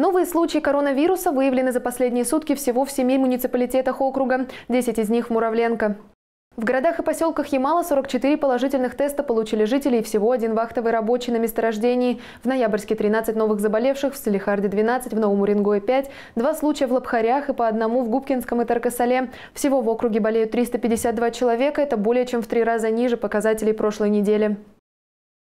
Новые случаи коронавируса выявлены за последние сутки всего в семи муниципалитетах округа. Десять из них в Муравленко. В городах и поселках Ямала 44 положительных теста получили жители и всего один вахтовый рабочий на месторождении. В ноябрьске 13 новых заболевших, в Селихарде 12, в Новом Уренгое 5, два случая в Лапхарях и по одному в Губкинском и Таркасале. Всего в округе болеют 352 человека, это более чем в три раза ниже показателей прошлой недели.